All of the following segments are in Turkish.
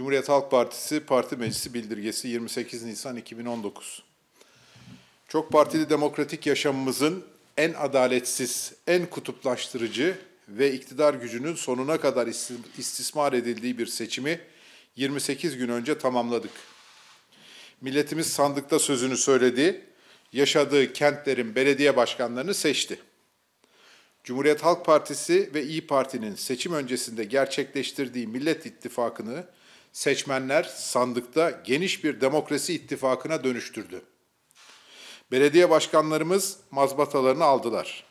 Cumhuriyet Halk Partisi Parti Meclisi Bildirgesi 28 Nisan 2019. Çok partili demokratik yaşamımızın en adaletsiz, en kutuplaştırıcı ve iktidar gücünün sonuna kadar istismar edildiği bir seçimi 28 gün önce tamamladık. Milletimiz sandıkta sözünü söyledi, yaşadığı kentlerin belediye başkanlarını seçti. Cumhuriyet Halk Partisi ve İyi Parti'nin seçim öncesinde gerçekleştirdiği Millet İttifakı'nı seçmenler sandıkta geniş bir demokrasi ittifakına dönüştürdü. Belediye başkanlarımız mazbatalarını aldılar.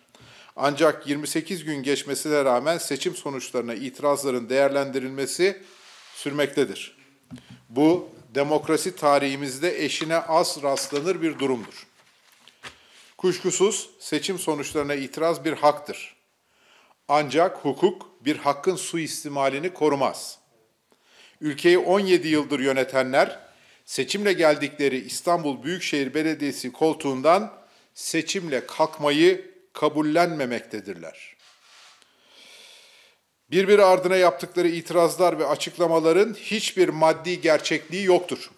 Ancak 28 gün geçmesine rağmen seçim sonuçlarına itirazların değerlendirilmesi sürmektedir. Bu demokrasi tarihimizde eşine az rastlanır bir durumdur. Kuşkusuz seçim sonuçlarına itiraz bir haktır. Ancak hukuk bir hakkın suistimalini korumaz. Ülkeyi 17 yıldır yönetenler seçimle geldikleri İstanbul Büyükşehir Belediyesi koltuğundan seçimle kalkmayı kabullenmemektedirler. Birbiri ardına yaptıkları itirazlar ve açıklamaların hiçbir maddi gerçekliği yoktur.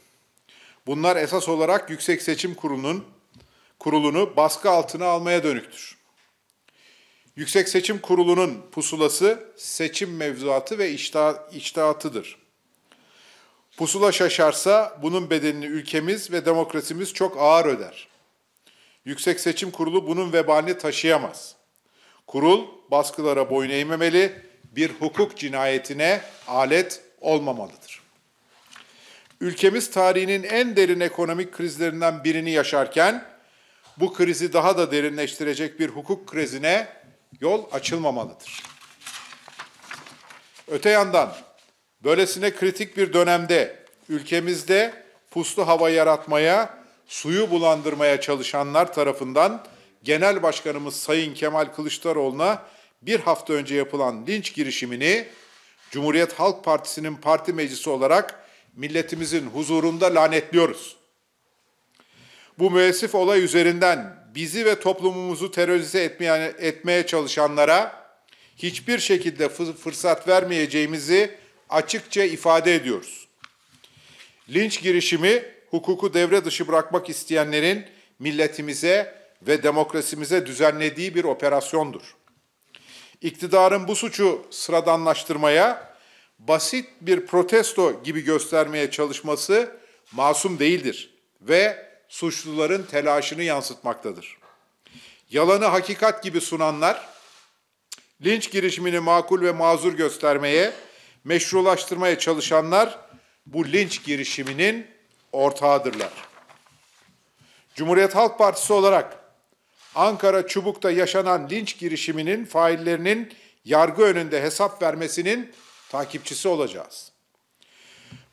Bunlar esas olarak Yüksek Seçim Kurulu'nun kurulunu baskı altına almaya dönüktür. Yüksek Seçim Kurulu'nun pusulası seçim mevzuatı ve içtihatıdır. Pusula şaşarsa bunun bedelini ülkemiz ve demokrasimiz çok ağır öder. Yüksek Seçim Kurulu bunun vebalini taşıyamaz. Kurul baskılara boyun eğmemeli, bir hukuk cinayetine alet olmamalıdır. Ülkemiz tarihinin en derin ekonomik krizlerinden birini yaşarken bu krizi daha da derinleştirecek bir hukuk krizine yol açılmamalıdır. Öte yandan Böylesine kritik bir dönemde ülkemizde puslu hava yaratmaya, suyu bulandırmaya çalışanlar tarafından Genel Başkanımız Sayın Kemal Kılıçdaroğlu'na bir hafta önce yapılan linç girişimini Cumhuriyet Halk Partisi'nin parti meclisi olarak milletimizin huzurunda lanetliyoruz. Bu müessif olay üzerinden bizi ve toplumumuzu terörize etmeye, etmeye çalışanlara hiçbir şekilde fırsat vermeyeceğimizi açıkça ifade ediyoruz. Linç girişimi hukuku devre dışı bırakmak isteyenlerin milletimize ve demokrasimize düzenlediği bir operasyondur. İktidarın bu suçu sıradanlaştırmaya, basit bir protesto gibi göstermeye çalışması masum değildir ve suçluların telaşını yansıtmaktadır. Yalanı hakikat gibi sunanlar linç girişimini makul ve mazur göstermeye meşrulaştırmaya çalışanlar bu linç girişiminin ortağıdırlar. Cumhuriyet Halk Partisi olarak Ankara Çubuk'ta yaşanan linç girişiminin faillerinin yargı önünde hesap vermesinin takipçisi olacağız.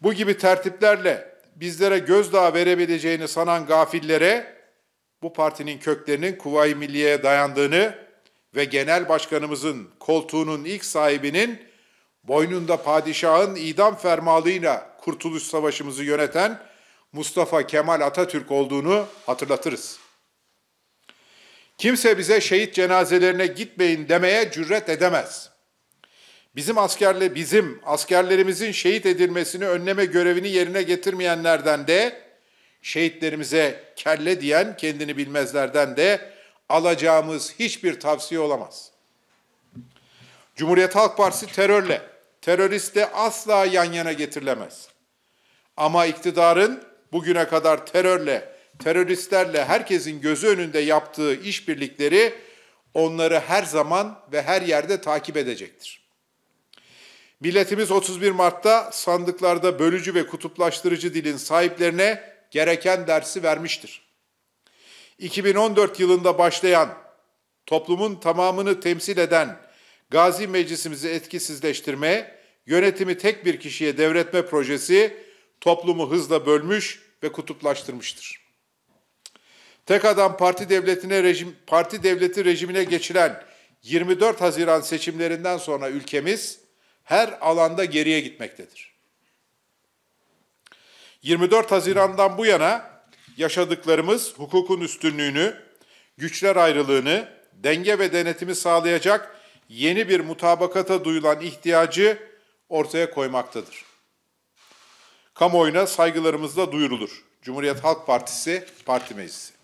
Bu gibi tertiplerle bizlere gözdağı verebileceğini sanan gafillere bu partinin köklerinin Kuvayi Milliye'ye dayandığını ve genel başkanımızın koltuğunun ilk sahibinin boynunda padişahın idam fermalıyla Kurtuluş Savaşımızı yöneten Mustafa Kemal Atatürk olduğunu hatırlatırız. Kimse bize şehit cenazelerine gitmeyin demeye cüret edemez. Bizim askerle bizim askerlerimizin şehit edilmesini önleme görevini yerine getirmeyenlerden de şehitlerimize kelle diyen kendini bilmezlerden de alacağımız hiçbir tavsiye olamaz. Cumhuriyet Halk Partisi terörle teröriste asla yan yana getirilemez. Ama iktidarın bugüne kadar terörle, teröristlerle herkesin gözü önünde yaptığı işbirlikleri onları her zaman ve her yerde takip edecektir. Milletimiz 31 Mart'ta sandıklarda bölücü ve kutuplaştırıcı dilin sahiplerine gereken dersi vermiştir. 2014 yılında başlayan, toplumun tamamını temsil eden Gazi Meclisimizi etkisizleştirmeye, yönetimi tek bir kişiye devretme projesi toplumu hızla bölmüş ve kutuplaştırmıştır. Tek adam parti devletine rejim parti devleti rejimine geçilen 24 Haziran seçimlerinden sonra ülkemiz her alanda geriye gitmektedir. 24 Haziran'dan bu yana yaşadıklarımız hukukun üstünlüğünü, güçler ayrılığını, denge ve denetimi sağlayacak yeni bir mutabakata duyulan ihtiyacı ortaya koymaktadır. Kamuoyuna saygılarımızla duyurulur. Cumhuriyet Halk Partisi Parti Meclisi.